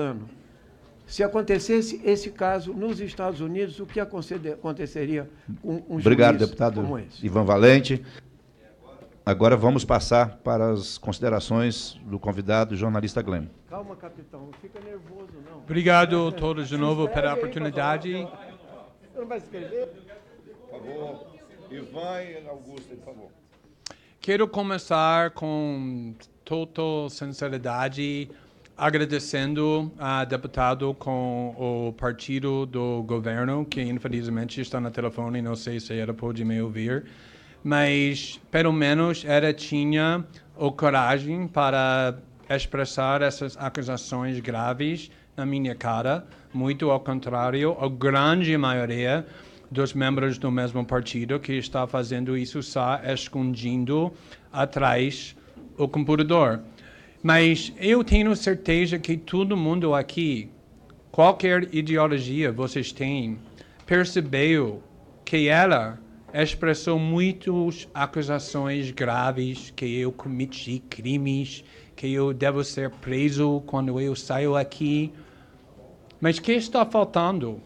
americano. Se acontecesse esse caso nos Estados Unidos, o que aconteceria com um Obrigado, deputado como esse? Ivan Valente. Agora vamos passar para as considerações do convidado, jornalista Glenn. Calma, capitão, não fica nervoso, não. Obrigado a todos de novo pela oportunidade. não vai escrever? Por favor, Ivan e Augusto, por favor. Quero começar com total sinceridade agradecendo a deputado com o partido do governo, que infelizmente está no telefone, não sei se ela pode me ouvir, mas pelo menos ela tinha o coragem para expressar essas acusações graves na minha cara, muito ao contrário, a grande maioria dos membros do mesmo partido que está fazendo isso está escondendo atrás o computador. Mas eu tenho certeza que todo mundo aqui, qualquer ideologia vocês têm, percebeu que ela expressou muitas acusações graves, que eu cometi crimes, que eu devo ser preso quando eu saio aqui. Mas que está faltando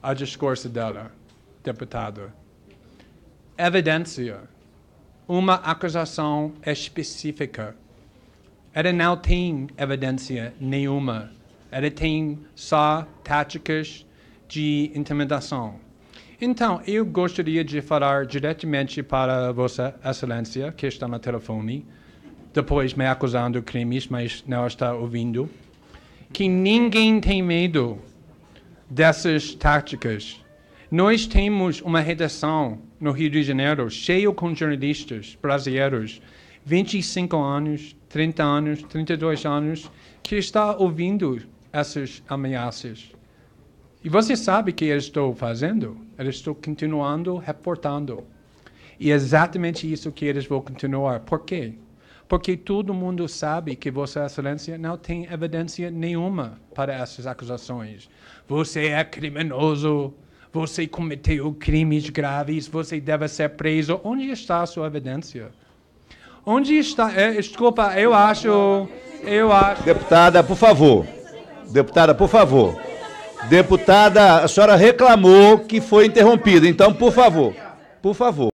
ao discurso dela, deputada? Evidência. Uma acusação específica ela não tem evidência nenhuma. Ela tem só táticas de intimidação. Então, eu gostaria de falar diretamente para Vossa Excelência, que está no telefone, depois me acusando de crimes, mas não está ouvindo, que ninguém tem medo dessas táticas. Nós temos uma redação no Rio de Janeiro cheia com jornalistas brasileiros 25 anos, 30 anos, 32 anos, que está ouvindo essas ameaças. E você sabe o que eu estou fazendo? Eu estou continuando reportando. E é exatamente isso que eles vão continuar. Por quê? Porque todo mundo sabe que Vossa Excelência não tem evidência nenhuma para essas acusações. Você é criminoso, você cometeu crimes graves, você deve ser preso. Onde está a sua evidência? Onde está. É, desculpa, eu acho. Eu acho. Deputada, por favor. Deputada, por favor. Deputada, a senhora reclamou que foi interrompida, então, por favor. Por favor.